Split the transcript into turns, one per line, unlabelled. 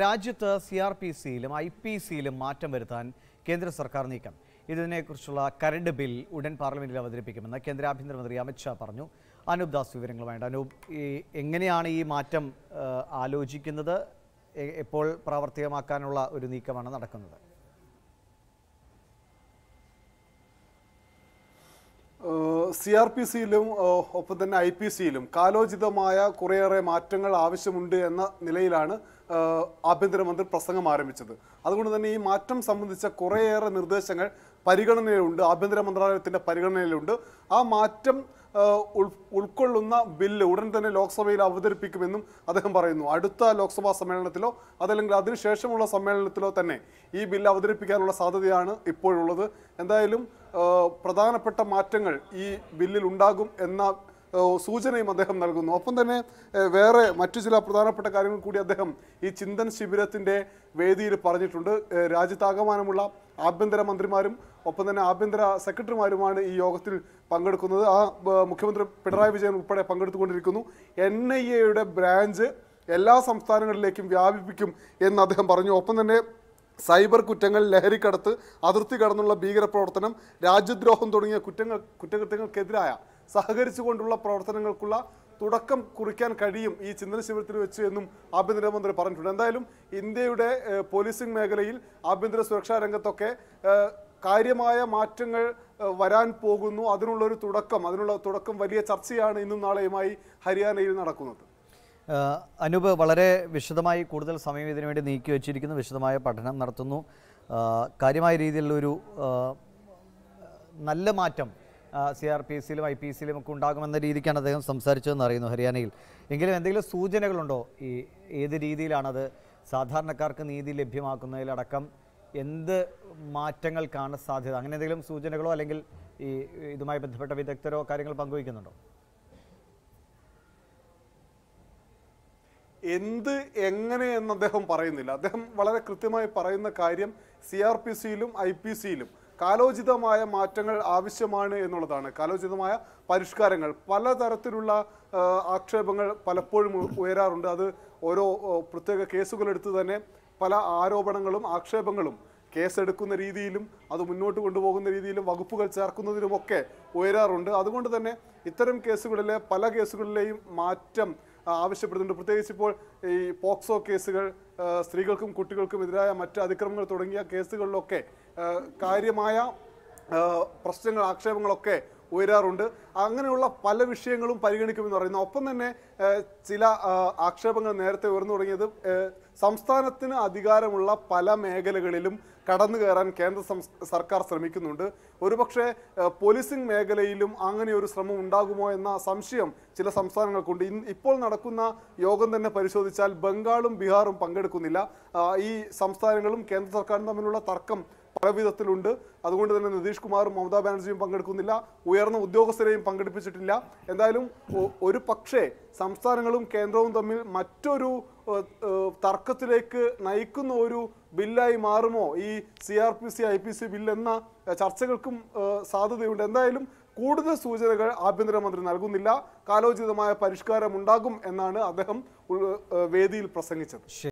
രാജ്യത്ത് C R P സിയിലും I P സിയിലും മാറ്റം വരുത്താൻ കേന്ദ്ര സർക്കാർ നീക്കം ഇതിനെക്കുറിച്ചുള്ള കരട് ബിൽ ഉടൻ പാർലമെന്റിൽ അവതരിപ്പിക്കുമെന്ന് കേന്ദ്ര ആഭ്യന്തരമന്ത്രി അമിത്ഷാ പറഞ്ഞു അനൂപ് ദാസ് വിവരങ്ങളുമായിട്ട് അനൂപ് ഈ എങ്ങനെയാണ് ഈ മാറ്റം ആലോചിക്കുന്നത് എപ്പോൾ പ്രാവർത്തികമാക്കാനുള്ള ഒരു നീക്കമാണ് നടക്കുന്നത്
സി ആർ പി സിയിലും ഒപ്പം തന്നെ ഐ പി സിയിലും കാലോചിതമായ കുറേയേറെ മാറ്റങ്ങൾ ആവശ്യമുണ്ട് എന്ന നിലയിലാണ് ആഭ്യന്തരമന്ത്രി പ്രസംഗം ആരംഭിച്ചത് അതുകൊണ്ട് തന്നെ ഈ മാറ്റം സംബന്ധിച്ച കുറേയേറെ നിർദ്ദേശങ്ങൾ പരിഗണനയിലുണ്ട് ആഭ്യന്തര മന്ത്രാലയത്തിൻ്റെ പരിഗണനയിലുണ്ട് ആ മാറ്റം ഉൾക്കൊള്ളുന്ന ബില്ല് ഉടൻ തന്നെ ലോക്സഭയിൽ അവതരിപ്പിക്കുമെന്നും അദ്ദേഹം പറയുന്നു അടുത്ത ലോക്സഭാ സമ്മേളനത്തിലോ അതല്ലെങ്കിൽ അതിനുശേഷമുള്ള സമ്മേളനത്തിലോ തന്നെ ഈ ബില്ല് അവതരിപ്പിക്കാനുള്ള സാധ്യതയാണ് ഇപ്പോഴുള്ളത് എന്തായാലും പ്രധാനപ്പെട്ട മാറ്റങ്ങൾ ഈ ബില്ലിൽ ഉണ്ടാകും എന്ന സൂചനയും അദ്ദേഹം നൽകുന്നു ഒപ്പം തന്നെ വേറെ മറ്റു ചില പ്രധാനപ്പെട്ട കാര്യങ്ങൾ കൂടി അദ്ദേഹം ഈ ചിന്തൻ ശിബിരത്തിൻ്റെ വേദിയിൽ പറഞ്ഞിട്ടുണ്ട് രാജ്യത്താകമാനമുള്ള ആഭ്യന്തര മന്ത്രിമാരും ഒപ്പം തന്നെ ആഭ്യന്തര സെക്രട്ടറിമാരുമാണ് ഈ യോഗത്തിൽ പങ്കെടുക്കുന്നത് ആ മുഖ്യമന്ത്രി പിണറായി വിജയൻ ഉൾപ്പെടെ പങ്കെടുത്തുകൊണ്ടിരിക്കുന്നു എൻ ഐ എയുടെ ബ്രാഞ്ച് എല്ലാ സംസ്ഥാനങ്ങളിലേക്കും വ്യാപിപ്പിക്കും എന്ന് അദ്ദേഹം പറഞ്ഞു ഒപ്പം തന്നെ സൈബർ കുറ്റങ്ങൾ ലഹരിക്കടത്ത് അതിർത്തി കടന്നുള്ള ഭീകരപ്രവർത്തനം രാജ്യദ്രോഹം തുടങ്ങിയ കുറ്റങ്ങൾ കുറ്റകൃത്യങ്ങൾക്കെതിരായ സഹകരിച്ചുകൊണ്ടുള്ള പ്രവർത്തനങ്ങൾക്കുള്ള തുടക്കം കുറിക്കാൻ കഴിയും ഈ ചിന്തന ശിബിരത്തിൽ വെച്ച് എന്നും ആഭ്യന്തരമന്ത്രി പറഞ്ഞിട്ടുണ്ട് എന്തായാലും ഇന്ത്യയുടെ പോലീസിംഗ് മേഖലയിൽ ആഭ്യന്തര സുരക്ഷാ രംഗത്തൊക്കെ കാര്യമായ മാറ്റങ്ങൾ വരാൻ പോകുന്നു അതിനുള്ളൊരു തുടക്കം അതിനുള്ള തുടക്കം വലിയ ചർച്ചയാണ് ഇന്നും നാളെയുമായി ഹരിയാനയിൽ നടക്കുന്നത്
അനൂപ് വളരെ വിശദമായി കൂടുതൽ സമയം ഇതിനുവേണ്ടി വേണ്ടി നീക്കി വെച്ചിരിക്കുന്നു വിശദമായ പഠനം നടത്തുന്നു കാര്യമായ രീതിയിലുള്ളൊരു നല്ല മാറ്റം സി ആർ പി സിയിലും ഐ പി സിയിലും ഒക്കെ ഉണ്ടാകുമെന്ന രീതിക്കാണ് അദ്ദേഹം സംസാരിച്ചതെന്ന് അറിയുന്നു ഹരിയാനയിൽ എങ്കിലും എന്തെങ്കിലും സൂചനകളുണ്ടോ ഈ ഏത് രീതിയിലാണത് സാധാരണക്കാർക്ക് നീതി ലഭ്യമാക്കുന്നതിലടക്കം എന്ത് മാറ്റങ്ങൾ കാണാൻ സാധ്യത അങ്ങനെ എന്തെങ്കിലും സൂചനകളോ അല്ലെങ്കിൽ ഈ ഇതുമായി ബന്ധപ്പെട്ട വിദഗ്ധരോ കാര്യങ്ങൾ പങ്കുവയ്ക്കുന്നുണ്ടോ
എന്ത് എങ്ങനെ എന്ന് അദ്ദേഹം പറയുന്നില്ല അദ്ദേഹം വളരെ കൃത്യമായി പറയുന്ന കാര്യം സി ആർ പി സിയിലും ഐ പി സിയിലും കാലോചിതമായ മാറ്റങ്ങൾ ആവശ്യമാണ് എന്നുള്ളതാണ് കാലോചിതമായ പരിഷ്കാരങ്ങൾ പലതരത്തിലുള്ള ആക്ഷേപങ്ങൾ പലപ്പോഴും ഉയരാറുണ്ട് അത് ഓരോ പ്രത്യേക കേസുകളെടുത്ത് തന്നെ പല ആരോപണങ്ങളും ആക്ഷേപങ്ങളും കേസെടുക്കുന്ന രീതിയിലും അത് മുന്നോട്ട് കൊണ്ടുപോകുന്ന രീതിയിലും വകുപ്പുകൾ ചേർക്കുന്നതിലുമൊക്കെ ഉയരാറുണ്ട് അതുകൊണ്ട് തന്നെ ഇത്തരം കേസുകളിലെ പല കേസുകളിലെയും മാറ്റം ആവശ്യപ്പെടുന്നുണ്ട് പ്രത്യേകിച്ച് ഇപ്പോൾ ഈ പോക്സോ കേസുകൾ സ്ത്രീകൾക്കും കുട്ടികൾക്കും എതിരായ മറ്റ് അതിക്രമങ്ങൾ തുടങ്ങിയ കേസുകളിലൊക്കെ കാര്യമായ പ്രശ്നങ്ങൾ ആക്ഷേപങ്ങളൊക്കെ ഉയരാറുണ്ട് അങ്ങനെയുള്ള പല വിഷയങ്ങളും പരിഗണിക്കുമെന്ന് പറയുന്നു ഒപ്പം തന്നെ ചില ആക്ഷേപങ്ങൾ നേരത്തെ ഉയർന്നു തുടങ്ങിയത് സംസ്ഥാനത്തിന് അധികാരമുള്ള പല മേഖലകളിലും കടന്നു കയറാൻ കേന്ദ്ര സർക്കാർ ശ്രമിക്കുന്നുണ്ട് ഒരുപക്ഷെ പോലീസിംഗ് മേഖലയിലും അങ്ങനെ ഒരു ശ്രമം ഉണ്ടാകുമോ എന്ന സംശയം ചില സംസ്ഥാനങ്ങൾക്കുണ്ട് ഇപ്പോൾ നടക്കുന്ന യോഗം തന്നെ പരിശോധിച്ചാൽ ബംഗാളും ബീഹാറും പങ്കെടുക്കുന്നില്ല ഈ സംസ്ഥാനങ്ങളും കേന്ദ്ര സർക്കാരും തമ്മിലുള്ള തർക്കം വിധത്തിലുണ്ട് അതുകൊണ്ട് തന്നെ നിതീഷ് കുമാറും മമതാ ബാനർജിയും പങ്കെടുക്കുന്നില്ല ഉയർന്ന ഉദ്യോഗസ്ഥരെയും പങ്കെടുപ്പിച്ചിട്ടില്ല എന്തായാലും ഒരു പക്ഷേ സംസ്ഥാനങ്ങളും കേന്ദ്രവും തമ്മിൽ മറ്റൊരു തർക്കത്തിലേക്ക് നയിക്കുന്ന ഒരു ബില്ലായി മാറുമോ ഈ C R P C I P C എന്ന ചർച്ചകൾക്കും സാധ്യതയുണ്ട് എന്തായാലും കൂടുതൽ സൂചനകൾ ആഭ്യന്തരമന്ത്രി നൽകുന്നില്ല കാലോചിതമായ പരിഷ്കാരം ഉണ്ടാകും എന്നാണ് അദ്ദേഹം വേദിയിൽ പ്രസംഗിച്ചത്